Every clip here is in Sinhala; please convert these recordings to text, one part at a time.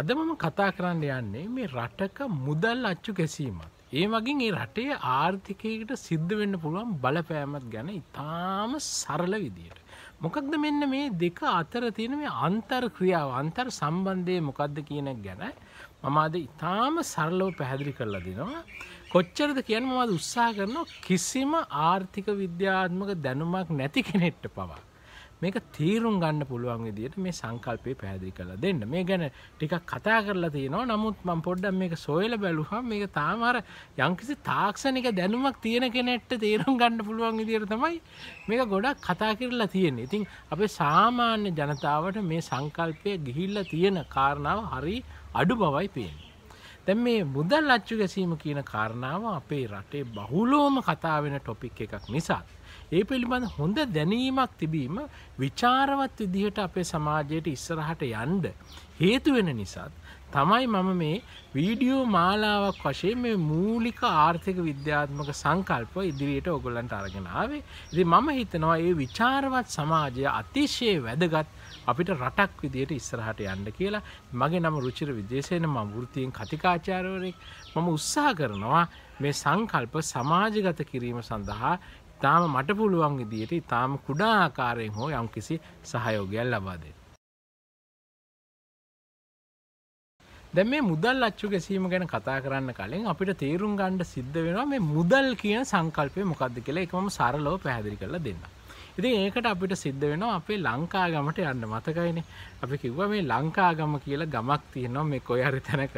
අද මම කතා කරන්න යන්නේ මේ රටක මුදල් අච්චු කැසීමත්. ඒ මගින් ඒ රටේ ආර්ථිකයකට සිද්ධ වෙන්න පුළුවන් බලපෑමත් ගැන ඉතාම සරල විදියට. මොකක්ද මෙන්න මේ දෙක අතර තියෙන මේ අන්තර් ක්‍රියාව අන්තර් සම්බන්ධය මොකක්ද කියන ගැන මම අද ඉතාම සරලව පැහැදිලි කරලා දෙනවා. කොච්චරද කියන මම උත්සාහ කරනවා කිසිම ආර්ථික විද්‍යාත්මක දැනුමක් නැති කෙනෙක්ට පවා. මේක තීරුම් ගන්න පුළුවන් විදියට මේ සංකල්පය පැහැදිලි කරලා දෙන්න මේ ගැන ටිකක් කතා කරලා තියෙනවා නමුත් මම පොඩ්ඩක් මේක සොයලා බැලුවහම මේක තාම අර යම්කිසි තාක්ෂණික දැනුමක් තියෙන කෙනෙක්ට තීරුම් ගන්න පුළුවන් විදියට තමයි මේක ගොඩක් කතා කරලා තියෙන්නේ. ඉතින් අපේ සාමාන්‍ය ජනතාවට මේ සංකල්පය ගිහිල්ලා තියෙන කාරණාව හරි අඩු බවයි පේන්නේ. දැන් මේ මුදල් අච්චු ගැසීම කියන කාරණාව අපේ රටේ බහුලෝම කතා වෙන ටොපික් එකක් නිසා ඒ පිළිබඳ හොඳ දැනීමක් තිබීම විචාරවත් විදිහට අපේ සමාජයට ඉස්සරහට යන්ඩ හේතුවෙන නිසාත් තමයි මම මේ වීඩියෝ මාලාවක් වශයෙන් මේ මූලික ආර්ථික විද්‍යාත්මක සංකල්ප ඉදිරියට ඔගොල්ලන්ට අරගෙනාවේ ඉති මම හිතනවා ඒ විචාරවත් සමාජය අතිශය වැදගත් අපිට රටක් විදියට ඉස්සරහට යන්න කියලා මගේ නම රුචිර විදේශයන ම වෘතියෙන් කතිකාචාරවරෙක් මම උත්සාහ කරනවා මේ සංකල්ප සමාජගත කිරීම සඳහා ඉතාම මට පුළුවන් විදියට ඉතාම කුඩා ආකාරයෙන් හෝ යම්කිසි සහයෝගයක් ලබා දෙන්න. දැන් මේ මුදල් අච්චු ගැසීම ගැන කතා කරන්න කලින් අපිට තේරුම් ගන්න සිද්ධ වෙනවා මේ මුදල් කියන සංකල්පය මොකද්ද කියලා ඒකම සරලව පැහැදිලි කරලා දෙන්න. ඉතින් ඒකට අපිට සිද්ධ වෙනවා අපේ ලංකාගමට යන්න මතකයිනේ. අපි කිව්වා මේ ලංකාගම කියලා ගමක් තියෙනවා මේ කොයි හරි තැනක.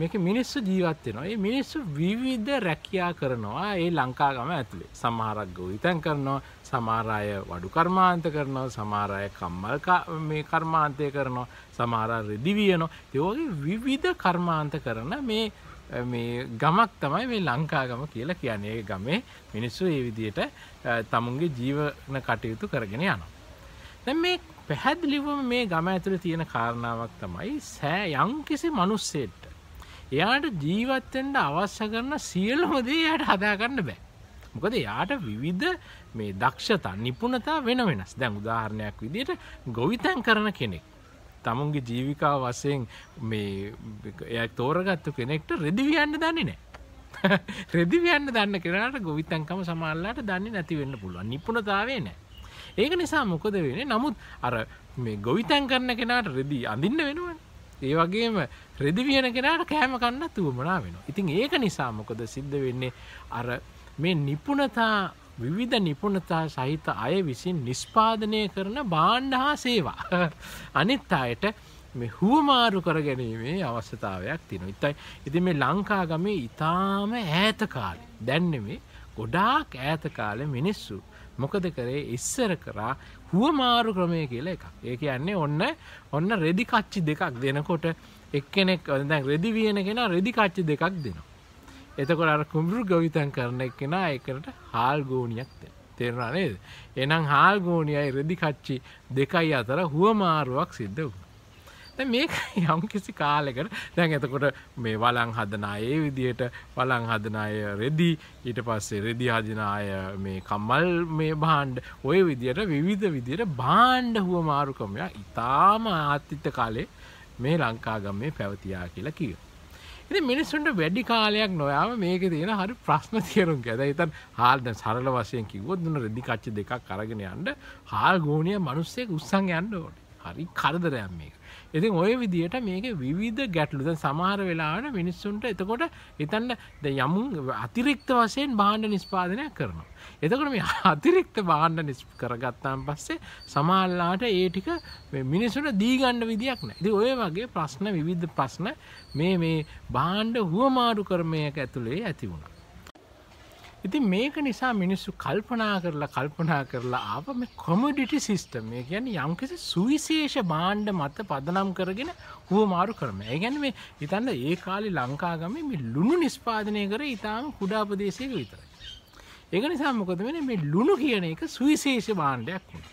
මේක මිනිස්සු ජීවත්වෙනවා ඒ මිනිස්සු විවිධ රැකියා කරනවා ඒ ලංකාගම ඇතුලේ සමහරක්ග විතැන් කරනවා සමාරය වඩු කර්මාන්ත කරනවා සමාරය කම්මල් මේ කර්මාන්තය කරනවා සමාර රෙදිවියනො තයෝගේ විවිධ කර්මාන්ත කරන මේ මේ ගමක් තමයි මේ ලංකාගම කියලා කියන්නේ ගමේ මිනිස්සු ඒ විදියට තමුන්ගේ ජීවන කටයුතු කරගෙන යනවා. දැන් මේ පැහැදිලිවම මේ ගම ඇතුළේ තියෙන කාරණාවක් තමයි සෑ යම්කිසි මිනිස්සෙට එයාට ජීවත්තෙන්ට අවශ්‍ය කරන සියල්ලමදේ යට හදාගන්න බෑ. මොකද යාට විවිධ මේ දක්ෂතා නිපුණතා වෙන වෙනස් දැන් උදාහරණයක් විදියට ගොවිතැන් කරන කෙනෙක්. තමුන්ගේ ජීවිකා වසයෙන් එය තෝරගත්තු කෙනෙක්ට රෙදිවියන්න දන්නේ නෑ. රෙදිවියන්න දන්න කෙනට ගොවිතැන්කම සමල්ලාට දන්නේ නැතිවෙන්න පුළුවන් නිපුණතාවේ නෑ. ඒක නිසා මොකද වෙන නමුත් අර මේ ගොවිතැන් කරන කෙනට රෙදී අඳන්න වෙනුවන් ඒ වගේම රෙදිවියන කෙනට කෑම කන්නත් වුවමනා වෙන. ඉතින් ඒක නිසා මොකද සිද්ධ වෙන්නේ අර මේ නිපුණතා විවිධ නිපුණතා සහිත අය විසින් නිස්්පාදනය කරන බාණ්ඩ හා සේවා. අනිත් අයට හුවමාරු කර ගැනීමේ අවස්ථතාවයක් තින. ඉතයි ඉති මේ ලංකාගමේ ඉතාම ඈත කාලෙ දැන්නෙමේ ගොඩාක් ඈත කාලෙ මිනිස්සු මොකද කරේ ඉස්සර කරා හුවමාරු ක්‍රමය කියලා එකක් ඒ කියන්නේ ඔන්න ඔන්න රෙදි කච්චි දෙකක් දෙනකොට එක්කෙනෙක් දැන් රෙදි වියන කෙන රෙදි කච්චි දෙකක් දෙනවා එතකොට අර කුඹුරු ගවිතන් කරන එක්කෙන එකට හාල් ගෝනියක් දෙන තේරුණා නේද එහෙනම් හාල් ගෝනියයි රෙදි කච්චි දෙකයි අතර හුවමාරුවක් සිද්ධ වුණා මේක යම් කිසි කාලෙකට දැන් එතකොට මේ වලං හදන අය ඒ විදියට වලං හදන අය රෙදි ඊට පස්සේ රෙදි හදන අය මේ කම්මල් මේ භාණ්ඩ ඔය විදියට විවිධ විදියට භාණ්ඩ හුවමාරුකමයක් ඉතාම ආත්තිත්ත කාලේ මේ ලංකාගම්මේ පැවතියා කියලා කිය. ඉතින් මිනිස්සුන්ට වැඩි කාලයක් නොයාම මේකේ තියෙන හරි ප්‍රශ්න තේරුම් ගත්තා. ඉතින් හාල් දැන් සරල වශයෙන් කිව්වොත් දුන්න රෙදි කච්චි දෙකක් අරගෙන යන්න හාල් ගෝණිය මිනිස්සෙක් උස්සන් යන්න ඕනේ. හරි කරදරයක් මේක. ඉතින් ඔය විදියට මේක විවිධ ගැටලුද සමහර වෙලාවට මිනිස්සුන්ට එතකොට එතන්න ද යමුන් අතිරික්ත වශයෙන් බාණ්ඩ නිස්පාදනයක් කරනවා. එතකොට මේ අතිරික්ත බාණ්ඩ නිස් කරගත්තාන් පස්සේ සමහරලාට ඒ ටික මිනිසුන්ට දීගන්න විදියක් නැහැ. ඉතින් ඔය වගේ ප්‍රශ්න විවිධ ප්‍රශ්න මේ මේ බාණ්ඩ හුවමාරු ක්‍රමයක ඇතුලේ ඇති වුණා. ඉතින් මේක නිසා මිනිස්සු කල්පනා කරලා කල්පනා කරලා ආප මේ කොමඩිටි සිිස්ටම් මේ ගැන යම්කිසි සුවිශේෂ බාණ්ඩ මත පදනම් කරගෙන හුවමාරු කරම. ඒගැන මේ ඉතන්න ඒ කාලි ලංකාගම මේ ලුණු නිස්්පාදනය කර ඉතාම කුඩාපදේශයක විතරයි. ඒක නිසා මොකද වෙන මේ ලුණු කියන එක සුවිශේෂ බාණ්ඩයක් වුණ.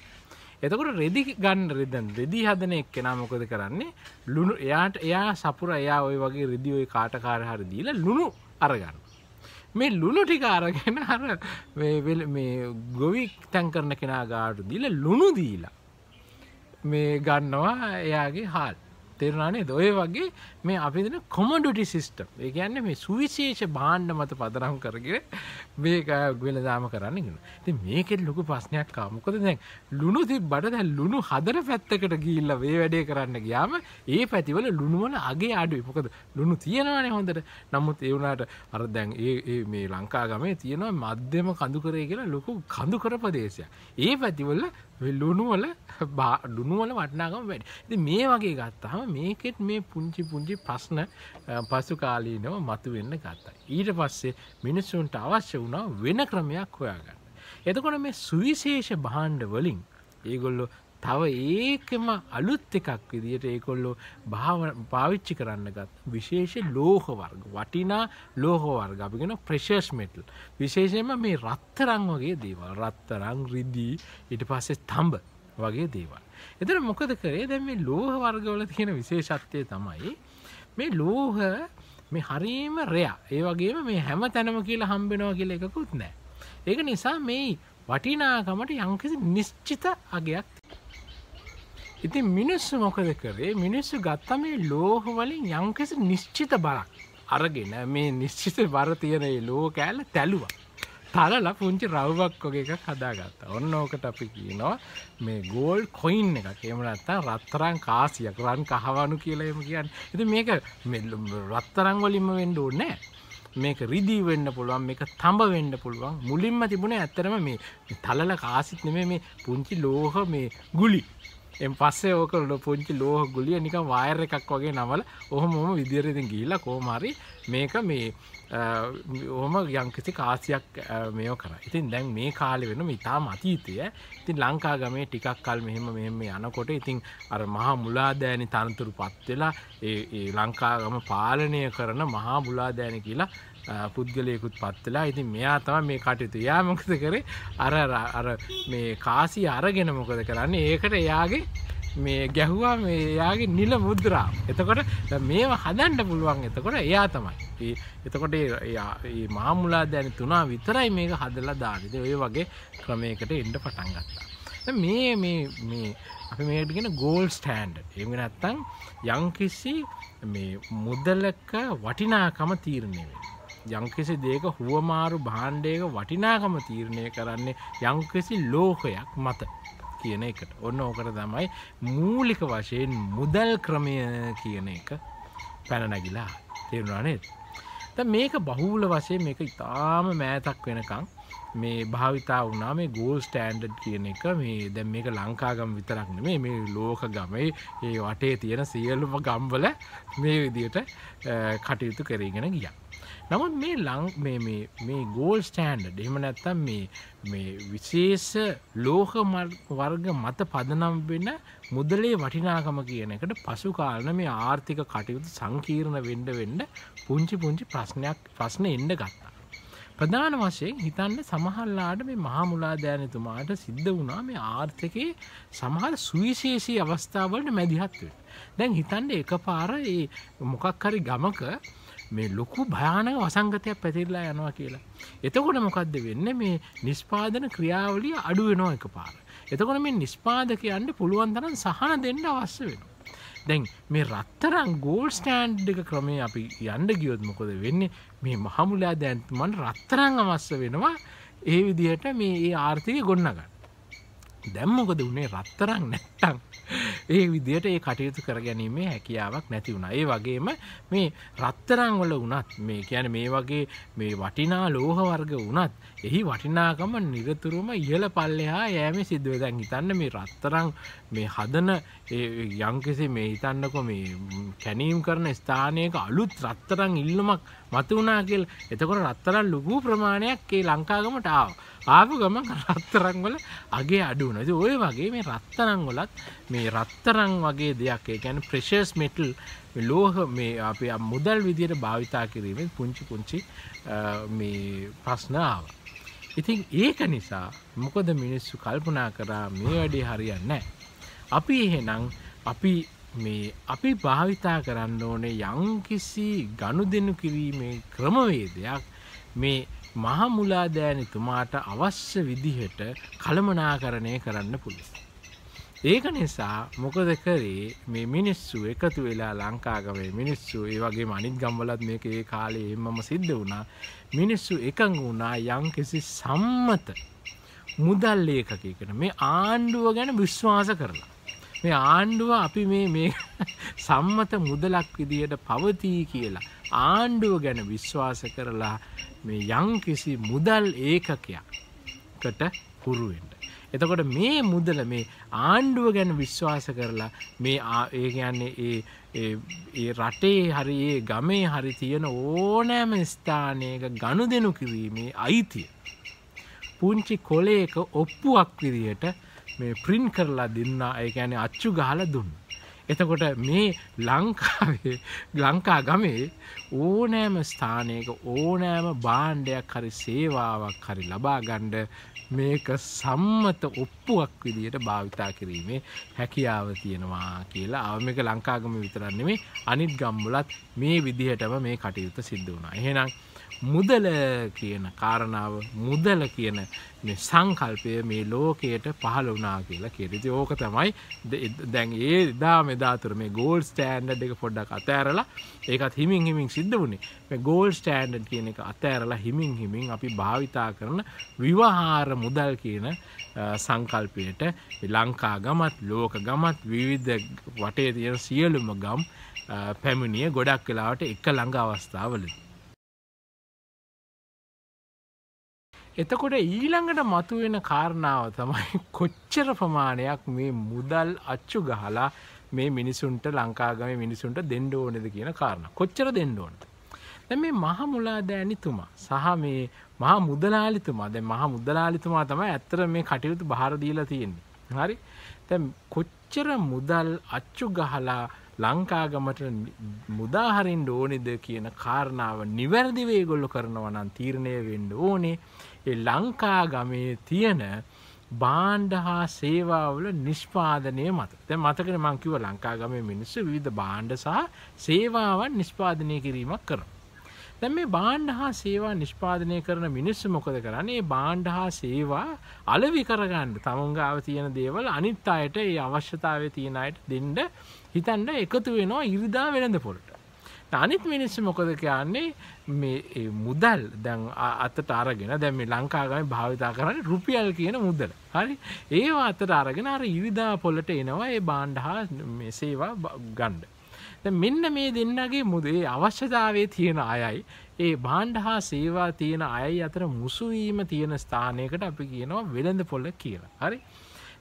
එතකොට රෙදි ගන්න රෙදන් රෙදි හදන එක්කෙනා මොකද කරන්නේ ලුණු එයාට එයා සපුර එයා ඔය වගේ රෙදි ඔය කාටකාර හරි දීලා ලුණු අරගන්න. මේ ලුණු ටික අරගෙන අර මේ ගොවි තැන් කරන කෙනා ගාඩු දීලා ලුණු දීලා මේ ගන්නවා එයාගේ හාල් තෙරුණනේ දොය වගේ මේ අපිදන කොමඩටි සිිස්ටම් ඒ ගැන්න මේ සුවිශේෂ බාණ්ඩ මත පදරම් කරගෙන මේක ගවෙලදාම කරන්නගෙන ති මේකෙත් ලොකු ප්‍රශ්නයක් කාමකොද දැන් ලුණු ති බට දැ ලුණු හදර පැත්තකට ගිල්ල වේ වැඩේ කරන්න ගයාම ඒ පැතිවල ලුණුවල අගේ අඩුයි මොකද ලුණු තියෙනවානේ හොඳට නමුත් ඒවුණට අර දැන් ඒ මේ ලංකාගමේ තියෙනවා මධ්‍යම කඳු කරේ කියලා ලොකු කඳු කර ප්‍රදේශය ඒ පැතිවල ලුණුවල ලුණුවල වටනාකම වැඩ මේ වගේ ගත්තහම මේකෙත් මේ පුංචි පුංචි ප්‍රශ්න පසු කාලීනව මතු වෙන්න ගත්තා. ඊට පස්සේ මිනිස්සුන්ට අවශ්‍ය වුණා වෙන ක්‍රමයක් හොයාගන්න. එතකොට මේ සුවිශේෂ භාණ්ඩ වලින් ඒගොල්ලො තව ඒකම අලුත් එකක් විදියට ඒකොල්ලෝ භාව පාවිච්චි කරන්න ගත් විශේෂ ලෝහවර්ග වටිනා ලෝහවර්ග අපිගෙන ප්‍රශේෂ් මෙටල් විශේෂයම මේ රත්තරං වගේ දේවල් රත්තරං රිද්දී ඉට පස්සේ තම්බ වගේ දේවල්. එතර මොකද කරේ දැ මේ ලෝහ වර්ගවල තියෙන විශේෂත්වය තමයි මේ ලෝහ මේ හරීම රයා ඒ වගේම මේ හැම තැනම කියලා හම්බෙනවා කියල එකකුත් නෑ. ඒක නිසා මේ වටිනාකමට යංකිසි නිශ්චිත අගයක් ඉතින් මිනිස්සු මොකද කරේ මිනිස්සු ගත්ත මේ ලෝහ වලින් යම්කිසි නිශ්චිත බරක් අරගෙන මේ නිශ්චිත බර තියෙනයි ලෝ කෑල්ල තැලුවා තලලා පුංචි රව්වක් වගේ එකක් හදාගත්ත ඔන්න ඕකට අපි කියනවා මේ ගෝල් කොයින් එක කෙමනත්තා රත්තරං කාසියක් රන් කහවනු කියලාම කියන්න ඇති මේක රත්තරං වලින්ම වෙන්ඩ ඕනෑ මේක රිදී වෙන්න පුළුවන් මේක තඹ වෙන්න පුළුවන් මුලින්ම තිබුණ ඇත්තරම මේ තලල කාසිත් නෙමේ මේ පුංචි ලෝහ මේ ගුලි එම් පස්සේ ඕකල පුංචි ලෝහ ගුලිය නික වයර් එකක් වගේ නවල ඔහොමොම විදිරතින් ගිහිලා කෝමරි මේක මේ ඕම යංකිසි කාසියක් මෙය කර ඉතින් දැන් මේ කාලෙ වෙන ඉතා මතීතය ඉතින් ලංකා ගමේ ටිකක් කල් මෙහෙම මෙහෙම යනකොට ඉතින් අර මහා මුලාදෑනි තනතුරු පත්වෙලා ඒ ලංකාගම පාලනය කරන මහා මුලාදෑන කියලා පුද්ගලයකුත් පත්වෙලා ඉතින් මෙයා තම මේ කටයුතු යා මොකද කරේ අර අර මේ කාසි අරගෙන මොකද කරන්නේ ඒකට එයාගේ මේ ගැහුවා මේ එයාගේ නිල මුද්‍රා එතකොට මේව හදන්ඩ පුළුවන් එතකොට එයා තමයි එතකොට මාමුලා දැන තුනා විතරයි මේක හදලා දානිද ඔය වගේ ක්‍රමයකට එන්ඩ පටන් ගත්තා මේ මේ මේ අපි මේටගෙන ගෝල් ස්ටෑන්ඩ් එම නැත්තං යංකිසි මේ මුදලක වටිනාකම තීරණය වෙන යංකිසි දේක හුවමාරු භාණ්ඩයක වටිනාකම තීරණය කරන්නේ යංකිසි ලෝකයක් මත කියන එකට ඔන්න ඕකට තමයි මූලික වශයෙන් මුදල් ක්‍රමය කියන එක පැනනැගිලා තේරුණනේ මේක බහූල වශයෙන් මේක ඉතාම මෑතක් වෙනකං මේ භාවිතා වුණා මේ ගෝල් ස්ටෑන්ඩඩ් කියන එක මේ දැම් මේක ලංකාගම් විතරක් නෙමේ මේ ලෝක ගමයි ඒ වටේ තියෙන සියලුම ගම්වල මේ විදියට කටයුතු කරගෙන ගියා නමුත් මේ ලං මේ ගෝල් ස්ටෑන්ඩ් එහෙම නැත්තම් මේ විශේෂ ලෝක වර්ග මත පදනම් වෙන මුදලේ වටිනාකම කියන එකට පසු කාලන මේ ආර්ථික කටයුතු සංකීර්ණ වෙන්ඩ වෙන්ඩ පුංචි පුංචි ප්‍රශ්නයක් ප්‍රශ්න එන්න ගත්තා. ප්‍රධාන වශයෙන් හිතන්න සමහල්ලාට මේ මහමුලාදෑනතුමාට සිද්ධ වුණා මේ ආර්ථකයේ සමහර සුවිශේෂී අවස්ථාවලට මැදිහත්ව. දැන් හිතන්ඩ එක පාර ඒ මොකක් හරි ගමක මේ ලොකු භයානක වසංගතයක් පැතිරලා යනවා කියලා. එතකොට මොකක්ද වෙන්න මේ නිස්පාදන ක්‍රියාවලිය අඩු වෙනවා එක පාර. එතකොට මේ නිස්පාදකයන්ට පුළුවන් තරම් සහන දෙන්න අවශ්‍ය වෙනවා. දැන් මේ රත්තරම් ගෝල් ස්ටෑන්ඩ් එක ක්‍රමේ අපි යන්න ගියොත් මොකොද වෙන්නේ මේ මහමුලා දැන්මන් රත්තරං අවස්ස වෙනවා ඒ විදිහට මේ ඒ ආර්ථික ගොන්නගන්න දැම්මොකද වනේ රත්තරං නැත්තං ඒ විදියට ඒ කටයුතු කරගැනීමේ හැකියාවක් නැති වුණා ඒ වගේම මේ රත්තරං වල වනත් මේ කියන මේ වගේ මේ වටිනා ලෝහවර්ග වනත් එහි වටිනාකම නිරතුරුම ඉහල පල්ලෙහා යෑම සිද්ධුවදැන් හිතන්න මේ රත්තරං මේ හදන යංකිසි මේ හිතන්නකො මේ කැනීම් කරන ස්ථානයක අලුත් රත්තරං ඉල්ලමක් මතු වුණා කියලා. එතකොට රත්තරන් ලොකු ප්‍රමාණයක් ඒ ලංකාවකට ආවා. ආපු ගමන් රත්තරන් වල අගේ අඩු වුණා. ඉතින් ওই වගේ මේ රත්තරන් වලත් මේ රත්තරන් වගේ දෙයක් ඒ කියන්නේ ප්‍රෙෂස් මෙටල් ලෝහ මේ අපේ මුදල් විදියට භාවිතා කිරීමෙන් පුංචි පුංචි මේ ප්‍රශ්න ආවා. ඉතින් ඒක නිසා මොකද මිනිස්සු කල්පනා කරා මේ වැඩේ හරියන්නේ නැහැ. අපි එහෙනම් අපි මේ අපි භාවිතා කරන්න ඕනේ යංකිසි ගණු දෙනු කිරීමේ ක්‍රමවේදයක් මේ මහමුලාදෑනිතුමාට අවශ්‍ය විදිහට කළමනාකරණය කරන්න පුළි. ඒක නිසා මොකද කරේ මේ මිනිස්සු එකතු වෙලා ලංකාගමේ මිනිස්සු ඒ වගේ මනිත් ගම්වලත් මේක ඒ කාලේ එමම සිද්ධ වුණා මිනිස්සු එකඟ වුණා යම්කිසි සම්මත මුදල් ඒකකයකට මේ ආණ්ඩුව ගැන විශ්වාස කරලා මේ ආණ්ඩුව අපි මේ මේ සම්මත මුදලක් විදියට පවතිී කියලා. ආණ්ඩුව ගැන විශ්වාස කරලා මේ යංකිසි මුදල් ඒකකයක්කට පුරුවෙන්ට. එතකොට මේ මුදල මේ ආණ්ඩුව ගැන විශ්වාස කරලා මේ ඒ ගැන්නේ ඒ ඒ රටේ හරි ඒ ගමේ හරි තියෙන ඕනෑම ස්ථානයක ගණු දෙනු කිරීමේ අයිතිය. පුංචි කොලේක ඔප්පුවක් විදියට මේ ප්‍රින් කරලා දෙන්න ඒකැන අච්චු ගහල දුන්න. එතකොට මේ ලංකාවේ ලංකා ගමේ ඕනෑම ස්ථානයක ඕනෑම බාණ්ඩයක් හරි සේවාවක් හරි ලබා ගණ්ඩ මේක සම්මත ඔප්පුවක් විදියට භාවිතා කිරීමේ හැකියාව තියෙනවා කියලා අවමක ලංකාගම විතරන්නේ මේ අනිත් ගම්බලත් මේ විදිහටම මේ කටයුත්ත සිද්ධ වුණා. එහෙනම් මුදල කියන කාරණාව මුදල කියන සංකල්පය මේ ලෝකයට පහළ වනා කියලා කෙරෙති ඕක තමයි දැන් ඒ දා මෙදාතුර මේ ගෝල් ස්ටෑන්ඩ් එක පොඩ්ඩක් අතෑරලා ඒකත් හිමින් හිමින් සිද්ධ වුණේ ගෝල් ස්ටෑන්ඩ් කියන එක අතෑරලා හිමින් හිමින් අපි භාවිතා කරන විවහාර මුදල් කියන සංකල්පයට ලංකා ගමත් ලෝක ගමත් විවිධ වටේ තියෙන සියලුම ගම් පැමිණිය ගොඩක් වෙලාවට එක ළඟ අවස්ථාවලදී එතකොට ඊළඟට මතුවෙන කාරණාව තමයි කොච්චර ප්‍රමාණයක් මේ මුදල් අච්චු ගහලා මේ මිනිසුන්ට ලංකාගම මිනිසුන්ට දෙන්ඩ ඕනෙද කියන කාරණ කොච්චර දෙන්න ඕනට දැ මේ මහ මුලාදෑනිතුමා සහ මේ මහා මුදලාලිතුමා දැ මහා මුදලාලිතුමා තමයි ඇත්තර මේ කටයුතු භාරදීලා තියෙන්නේ හරි තැ කොච්චර මුදල් අච්චු ගහලා ලංකාගමට මුදාහරින් ඕනෙද කියන කාරණාව නිවැරදිවේගොල්ලො කරනවනන් තීරණය වෙන්ඩ ඕනේ ලංකා ගමේ තියෙන බාණ්ඩ හා සේවාවල නිෂ්පාදනය මත ද මතකන මංකිව ලංකාගම මිනිස්සු විධ බාණ්ඩ සහ සේවාවන් නිෂ්පාදනය කිරීමක් කරන. දැ මේ බාණ්ඩ හා සේවා නිෂ්පාදනය කරන මිනිස්සු මොකද කරන්නේ බාණ්ඩ හා සේවා අලවි කරගන්න තමුන්ගාව තියෙන දේවල් අනිත් අයට ඒ අවශ්‍යතාව තියෙන අයට දෙන්ඩ හිතන්ඩ එකතු වෙනවා ඉරිදා වෙළඳ පොලට අනිත් මිනිස්ස මොකද කියන්නේ මේ මුදල් දැන් අතට අරගෙන දැම ලංකාගම භාවිතා කරන්න රුපියල් කියන මුදල හරි ඒවා අතට අරගෙන අර ඉරිදා පොලට එනවා ඒ බාණ්ඩ හා මෙසේවා ගණ්ඩ මෙන්න මේ දෙන්නගේ මුදේ අවශ්‍යතාවේ තියෙන අයයි ඒ බාණ්ඩ හා සේවා තියෙන අයයි අතර මුසුවීම තියෙන ස්ථානයකට අපි කියනවා වෙළඳ පොල කියලා හරි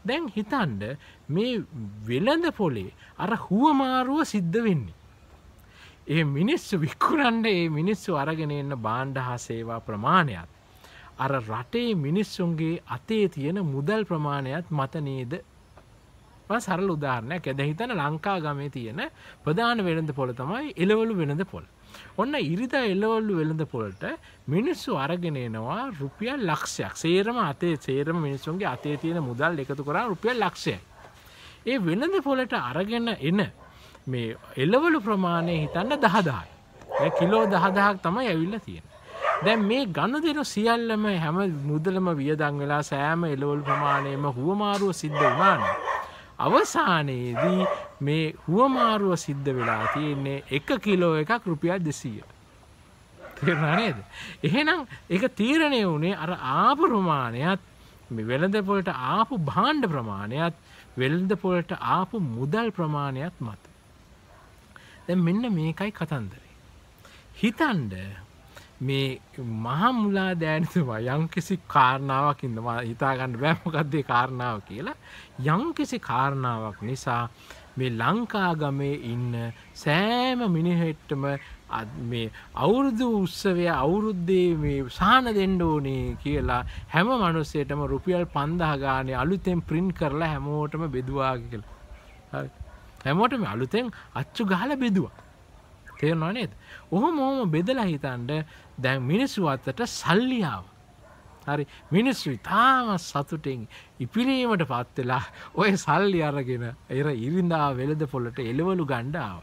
දැන් හිතන්ඩ මේ වෙළඳ පොලේ අර හුවමාරුව සිද්ධ වෙන්නේ ඒ මිනිස්සු වික්කුරන්ඩ ඒ මිනිස්සු අරගෙන එන්න බාණ්ඩ හා සේවා ප්‍රමාණයත්. අර රටේ මිනිස්සුන්ගේ අතේ තියෙන මුදල් ප්‍රමාණයත් මතනේද සරල උදාරණයක් ඇද හිතන ලංකා ගමේ තියෙන ප්‍රධාන වෙළඳ පොළ තමයි එලවලු වෙළඳ පොළ. ඔන්න ඉරිදා එලවල්ලු වෙළඳ පොලට මිනිස්සු අරගෙන එනවා රුපියල් ලක්ෂයක් සේරම අතේ සේරම මිනිසුන්ගේ අතේ තියෙන මුදල් එකතු කරා රුපියල් ලක්ෂය. ඒ වෙළඳ පොලට අරගෙන එන මේ එල්ලවලු ප්‍රමාණය හිතන්න දහදායි කිලෝ දහදහක් තමයි ඇවිල්ල තියෙන දැන් මේ ගණදෙනු සියල්ලම හැම මුදලම වියදං වෙලා සෑම එලවල් ප්‍රමාණයම හුවමාරුව සිද්ධ වනාන අවසානයේදී මේ හුවමාරුව සිද්ධ වෙලා තියෙන්නේ එක කිලෝ එකක් රුපියල් දෙසීය තේරණනේද. එහෙනම් එක තීරණය වුණේ අර ආපු ප්‍රමාණයත් වෙළඳපොලට ආපු භාණ්ඩ ප්‍රමාණයත් වෙළඳපොලට ආපු මුදල් ප්‍රමාණයත් මත. දැ මෙන්න මේකයි කතන්දරේ. හිතන්ඩ මේ මහමුලා දෑනතුවා යංකිසි කාරණාවක් ඉඳම හිතාගන්න බෑමකක්දේ කාරණාව කියලා යංකිසි කාරණාවක් නිසා මේ ලංකාගමේ ඉන්න සෑම මිනිහෙට්ටම මේ අවුරුදු උත්සවය අවුරුද්දේ මේ සාන දෙන්න ඕනේ කියලා හැම මනුස්සයටම රුපියල් පන්දාගානය අලුතෙන් ප්‍රින්් කරලා හැමෝටම බෙදවාග කියලා. හැමෝටම අලුතෙන් අච්චු ගහල බෙදවා තේරනවා නේද ඔහොම ඔහොම බෙදලා හිතන්ට දැන් මිනිස්සු අත්තට සල්ලියාව හරි මිනිස්සු ඉතාම සතුටෙන් ඉපිලීමට පත්වෙලා ඔය සල්ලි අරගෙන එර ඉරිඳා වෙළද පොලට එළවලු ගණ්ඩාව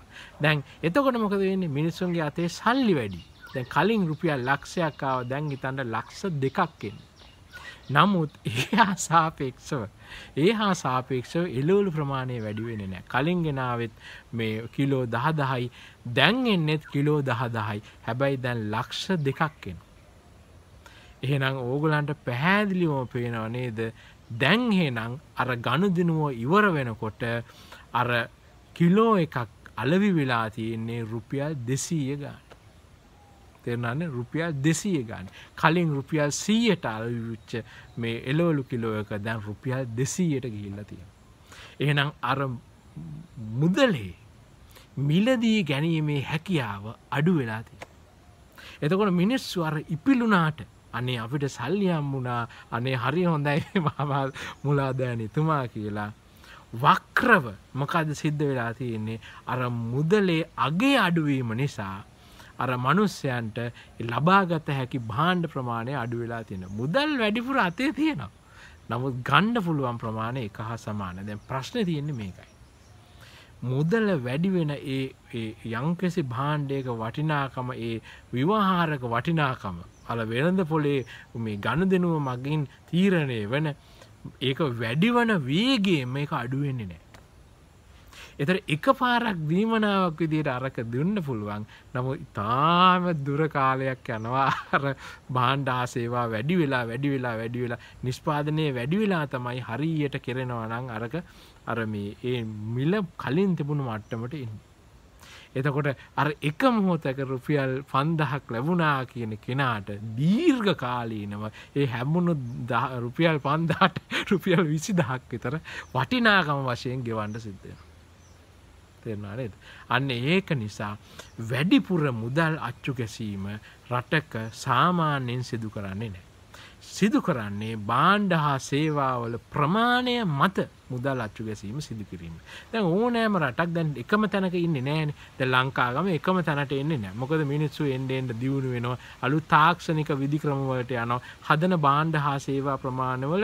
දැන් එතකොට මොකද වෙන්නේ මිනිස්සුන්ගේ අතේ සල්ලි වැඩි දැන් කලින් රුපියල් ලක්ෂයක් ආව දැන් හිතන්ට ලක්ෂ දෙකක්ෙන් නමුත් ඒ හා සාපේක්ෂව ඒ හා සාපේක්ෂව එලවලු ප්‍රමාණය වැඩිවෙන නෑ කලින් ගෙනාවත් මේ කිලෝ දහ දහයි දැන් එන්නෙත් කිලෝ දහ දහයි හැබැයි දැන් ලක්ෂ දෙකක්ෙන් එහෙනම් ඕගලන්ට පැහැදිලිවම පේනව නේද දැන්හෙනම් අර ගණුදිනුව ඉවර වෙනකොට අර කිලෝ එකක් අලවි වෙලා තියෙන්නේ රුපියල් දෙසීය ගාන තෙරනන්න රුපියල් දෙසය ගන්න කලින් රුපියල් සීයට අල්විච්ච මේ එලෝලු කිලෝයක දැන් රුපියල් දෙසීයට ගිහිල්ල තියෙන. එහෙනම් අර මුදලේ මිලදී ගැනීමේ හැකියාව අඩු වෙලා තිය. එතකොට මිනිස්සු අර ඉපිලුනාට අනේ අපිට සල්ලියම් වුණා අනේ හරි හොඳයි මමා මුලාදෑන තුමා කියලා වක්‍රව මොකද සිද්ධ වෙලා තියෙන්නේ අර මුදලේ අගේ අඩුවීම නිසා අර මනුස්සයන්ට ලබාගත හැකි භාණ්ඩ ප්‍රමාණය අඩු වෙලා තියෙන. මුදල් වැඩිපුර අතේ තියෙනවා. නමුත් ගණ්ඩ පුළුවන් ප්‍රමාණය එක හා සමාන දැන් ප්‍රශ්න තියෙන්නේ මේකයි. මුදල වැඩිවෙන ඒ යංකෙසි භාණ්ඩයක වටිනාකම ඒ විවාහාරක වටිනාකම අල වෙළඳ පොලේ මේ ගණ දෙනුව මගින් තීරණය වන ඒක වැඩිවන වේගේ මේක අඩුවෙන්නේ නෑ එතර එක පාරක් දීමනාවක් විදියට අරක දෙන්න පුළුවන් නමු ඉතාම දුර කාලයක් යනවා අර බාණ්ඩා සේවා වැඩි වෙලා වැඩි වෙලා වැඩි වෙලා නිෂ්පාදනය වැඩි වෙලා තමයි හරියට කෙරෙනවා නම් අරක අර මේ ඒ මිල කලින් තිබුණු මට්ටමට ඉන්න. එතකොට අර එක මොහොතක රුපියල් පන්දහක් ලැබුණා කියන කෙනාට දීර්ඝ කාලීනව ඒ හැමුණු රුපියල් පන්දාට රුපියල් විසි දහක් විතර වටිනාකම වශයෙන් ගෙවන්ඩ සිද්ධෙන. තේරෙනවා නේද අන්න ඒක නිසා වැඩිපුර මුදල් අච්චු ගැසීම රටක සාමාන්‍යයෙන් සිදු කරන්නේ නැහැ සිදු කරන්නේ බාණ්ඩ හා සේවාවල ප්‍රමාණය මත මුදල් අච්චු ගැසීම සිදුකිරීම දැන් ඕනෑම රටක් දැන් එකම තැනක ඉන්න නෑන ද ලංකාගම එකම තැනට එන්න නෑ මොකද මිනිස්සු එන්ඩෙන්ට දියුණු වෙනවා අලු තාක්ෂණික විදික්‍රමවලට යනෝ හදන බාණ්ඩ හා සේවා ප්‍රමාණවල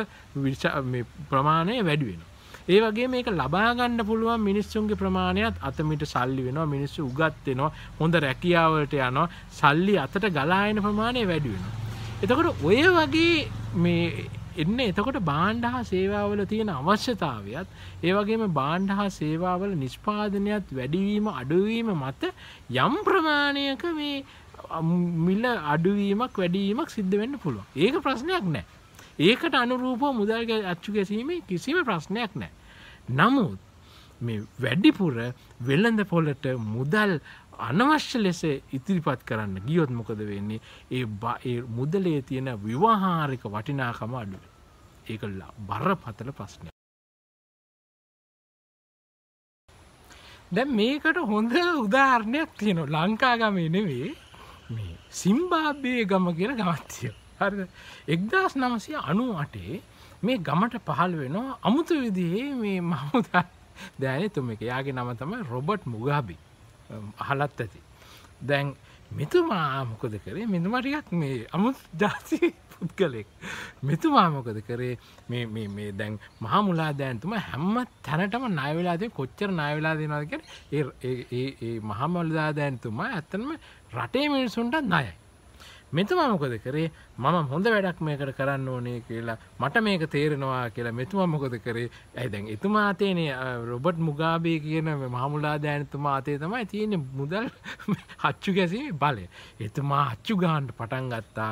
ප්‍රමාණය වැඩි වෙනවා ඒ වගේ මේක ලබාගන්න පුළුවන් මිනිස්සුන්ගේ ප්‍රමාණයත් අතමිට සල්ලි වෙනවා මිනිස්සු උගත්වෙනවා හොඳ රැකියාවලට යනවා සල්ලි අතට ගලායන ප්‍රමාණය වැඩිවෙන. එතකොට ඔය වගේ මේ එන්න එතකොට බාණ්ඩ හා සේවාවල තියෙන අවශ්‍යතාවයත් ඒවගේම බාණ්ඩ හා සේවාවල නිෂ්පාදනයත් වැඩිවීම අඩුවීම මත යම් ප්‍රමාණයක මේ මිල අඩුවීමක් වැඩීමක් සිද්ධ වෙන්න පුළුවන් ඒක ප්‍රශ්නයක් නෑ ඒකට අනුරූපෝ මුදල්ග අච්චු ගැසීමේ කිසිම ප්‍රශ්නයක් නෑ. නමුත් මේ වැඩිපුර වෙල්ලඳ පොලට මුදල් අනවශ්‍ය ලෙස ඉතිරිපත් කරන්න ගියොත් මොකද වෙන්නේ ඒ මුදලේ තියෙන විවාහාරික වටිනාකම අඩුව. ඒකල්ලා බර පතල ප්‍රශ්නය. දැ මේකට හොඳ උදාහරණයක් තියෙන ලංකාගමේ නෙවේ සිම්බාබ්බය ගම කියෙන ගමත්තියෝ. හරිද එක්දස් නමසය අනු අටේ මේ ගමට පහළ වෙනවා අමුතු විදිහේ මේ මහමුදා දෑනතුම එක යාගේ නම තමයි රොබට් මුගාබි අහලත් ඇති දැන් මෙතුමා මොකද කරේ මෙතුමටිකක් මේ අමුත් ජාති පුද්ගලෙක් මෙතුමා මොකද කරේ මේ දැන් මහමුලා දැන්තුම හැම්ම තැනටම නයවෙලාදේ කොච්චර නයවෙලා දෙනවාදක ඒ මහමල්දා දැන්තුමා ඇත්තනම රටේ මිනිසුන්ට නයයි මෙතුමා මොකද කරේ මම හොඳ වැඩක් මේකට කරන්න ඕනේ කියලා මට මේක තේරෙනවා කියලා මෙතුමා මොකද කරේ ඇයි දැන් එතුමා අතේනේ රොබට් මුගාබේ කියන මහමුලා දෑනතුමා අතේ තමයි තියෙන්නේ මුදල් හච්චු ගැසීමේ බලය. එතුමා හච්චු ගහන්න පටන් ගත්තා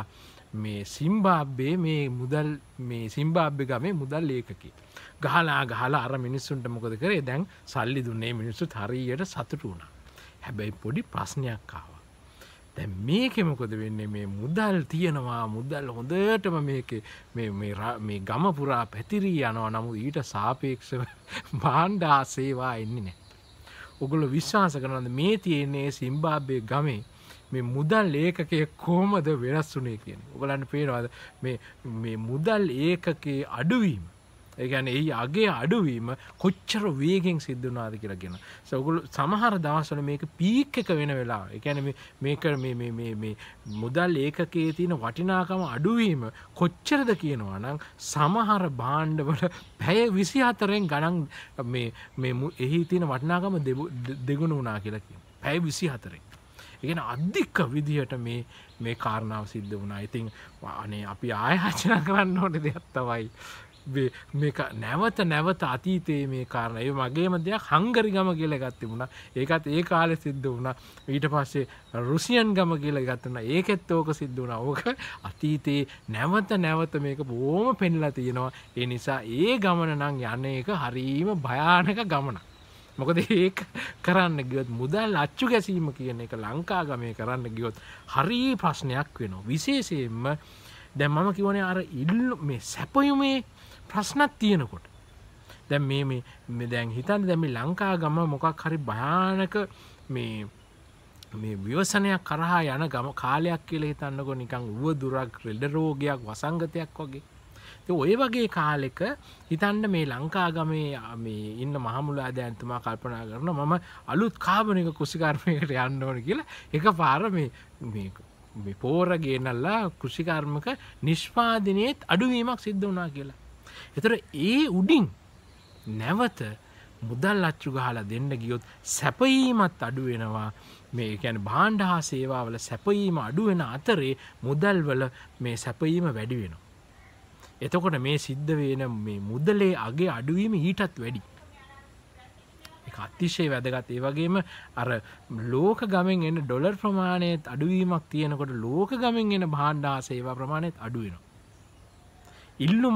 මේ සිම්බාබ්බේ මේ මුදල් මේ සිම්බාබ්බේ ගමේ මුදල් ඒකකේ. ගහලා ගහලා අර මිනිස්සුන්ට මොකද කරේ දැන් සල්ලි දුන්නේ මිනිස්සු හරියට සතුටු වුණා. හැබැයි පොඩි ප්‍රශ්නයක් ආවා. දැ මේකෙමකොද වෙන්නේ මේ මුදල් තියෙනවා මුදල් හොඳටම මේ ගමපුරා පැතිරී යනවා නමු ඊට සාපේක්ෂව බාණ්ඩා සේවා එන්නේ නෑ. ඔගොල විශ්වාස කරනද මේ තියෙන්නේ සිම්බාබ්බය ගමේ මේ මුදල් ඒකකය කෝමද වෙනස් වුනේ කියන. ඔගලන්න පේනවාද මේ මුදල් ඒකකේ අඩුවීම ඒගැන ඒ අගේ අඩුවීම කොච්චර වේගෙන් සිද්ධනාද කියලාගෙන සවගුල සමහර දවසන මේක පීක් එක වෙන වෙලා එකැන මේක මුදල් ඒකකේ තියෙන වටිනාකම අඩුවීම කොච්චරද කියනවා නම් සමහර බාණ්ඩවල පැය විසි අතරෙන් ගණන් එහි තියෙන වටනාකම දෙගුණ වනා කියලකින් පැය විසි හතරෙන් එකන අධික්ක විදිහට මේ මේ කාරණාව සිද්ධ වුණා ඉතිං අනේ අපි ආයහචනා කරන්න ඕන දෙයක් තවයි නැවත නැවත අතීතයේ මේ කාරණ ඒ මගේම දෙයක් හංගරි ගම කියල ගත්තිමුණ ඒකත් ඒ කාලෙ සිද්ධ වුණ ඊට පස්සේ රුසියන් ගම කියල ගත්තන ඒකෙත් ඕක සිද්ධ වුණ ඕක අතීතයේ නැවත නැවත මේක බෝම පෙන්ලා තියෙනවා ඒ නිසා ඒ ගමන නං යන්න එක හරීම භයානක ගමන මොකද ඒ කරන්න ගියොත් මුදල් අච්චු ගැසීම කියන එක ලංකා ගමය කරන්න ගියොත් හරි ප්‍රශ්නයක් වෙනවා විශේෂයෙන්ම දැන් මම කිවනේ අර ඉල්ල මේ සැපයුමේ ප්‍රශ්නත් තියෙනකොට දැන් මේ මේ දැන් හිතන් දැම ලංකා ගම මොකක් හරි භයානක මේ මේ ව්‍යවසනයක් කරහා යන ගම කාලයක් කියල හිතන්නකො නිකං වුව දුරක් රෙල්ඩ රෝගයක් වසංගතයක් වගේ ඔය වගේ කාලෙක හිතන්ඩ මේ ලංකාගමේ මේ ඉන්න මහමුලා අදඇන්තුමා කල්පනා කරන මම අලුත් කාබනික කුසිකර්මයකට යන්න ඕන කියලා එක පාර මේ මේක පෝර ගේනල්ලා කෘෂිකර්මක නිෂ්පාදිනයත් අඩුවීමක් සිද්ධ වනා කියලා. එතර ඒ උඩින් නැවත මුදල් අච්චු ගහලා දෙන්න ගියොත් සැපයීමත් අඩුවෙනවා මේ ගැන බාණ්ඩ හා සේවාවල සැපයීම අඩුවෙන අතරේ මුදල්වල මේ සැපයීම වැඩි වෙනවා. එතකොට මේ සිද්ධ වෙන මේ මුදලේ අගේ අඩුවීම ඊටත් වැඩි. එක අතිශය වැදගත් ඒ වගේම අර ලෝක ගමෙන් එන්න ඩොලර් ප්‍රමාණයත් අඩුවීමක් තියෙනකොට ලෝක ගමෙන් එන බාණ්ඩා සේවා ප්‍රමාණයත් අඩුවෙන. ඉල්ලුම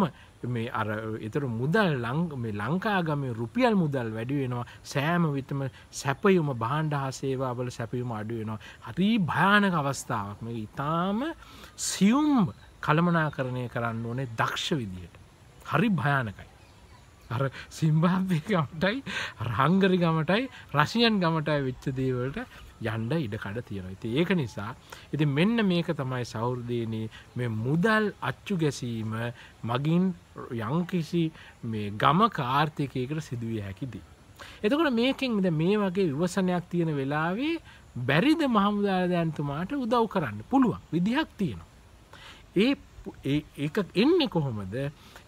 මේ අර එතර මුදල් මේ ලංකාගම රුපියල් මුදල් වැඩිවෙනවා සෑම විතම සැපයුම බාණ්ඩහා සේවාවල සැපයුම අඩුවෙනවා හරි භයානක අවස්ථාවක් මේ ඉතාම සියුම් කළමනාකරණය කරන්න ඕනේ දක්ෂ විදියට හරි භයානකයි අර සිම්බාම්පේ ගමටයි රංගරි ගමටයි රශියන් ගමටයි වෙච්ච දේවලට යන්ඩ ඉඩකඩ තියෙනවා ඉති ඒක නිසා ඉති මෙන්න මේක තමයි සෞර්දයනී මේ මුදල් අච්චු ගැසීම මගින් යංකිසි මේ ගම කාර්ථිකයකට සිදුවිය හැකිදී. එතකොට මේකින් ද මේ වගේ විවසනයක් තියෙන වෙලාවේ බැරිද මහමුදාරදයන්තුමාට උදව් කරන්න පුළුවන් විදිහක් තියෙනවා. ඒ ඒක එන්නේ කොහොමද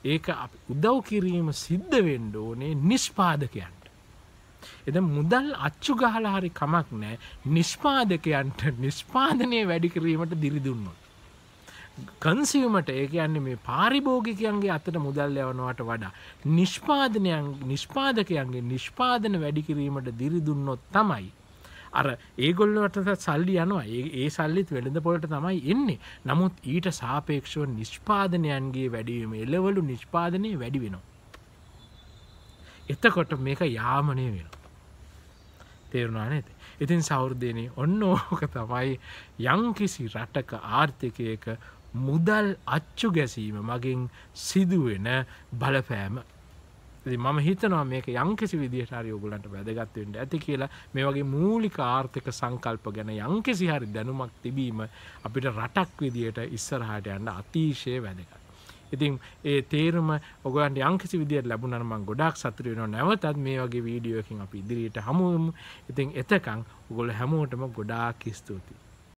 ඒක උදව් කිරීම සිද්ධ වෙන්ඩ ඕනේ නිෂ්පාදකයන්ට. එද මුදල් අච්චු ගහලාහරි කමක් නෑ නිෂ්පාදකයන්ට නිෂ්පාදනය වැඩිකිරීමට දිරිදුන්නොත්. කන්සිවමට ඒක යන්නේ මේ පාරිභෝගිකයන්ගේ අතට මුදල් යවනවට වඩා නිෂ්පාදනයන් නිෂ්පාදකයන්ගේ නිෂ්පාදන වැඩිකිරීමට දිරිදුන්නොත් තමයි අර ඒගොල්ලට සල්ලි යනවා ඒ සල්ලිත් වෙළඳ පොලට තමයි එන්නේ නමුත් ඊට සාපේක්ෂව නිෂ්පාදනයන්ගේ වැඩීම එලවලු නිෂ්පාදනය වැඩි වෙනවා. එතකොට මේක යාමනය වෙන. තේරුණා නැත. ඉතින් සෞර්ධයනය ඔන්න ඕක තමයි යංකිසි රටක ආර්ථිකයක මුදල් අච්චු ගැසීම මගින් සිදුවෙන බලපෑම මම හිතනවා මේක යංකිසි විදිහට හරි ඔගලන්ට වැදගත්වෙන්ට ඇති කියලා මේ වගේ මූලික ආර්ථික සංකල්ප ගැන යංකිසි හරි දැනුමක් තිබීම අපිට රටක් විදියට ඉස්සරහට යන්න අතිශය වැදගත්. ඉතින් ඒ තේරුම ඔගන්ට යංකිසි විදිට ලැබුණනම ගොඩක් සතුරයන නැවතත් මේ වගේ වීඩියෝකින් අපි ඉදිරියට හමුවම් ඉතින් එතකං උගොල හැමෝටම ගොඩාක් ස්තුතියි.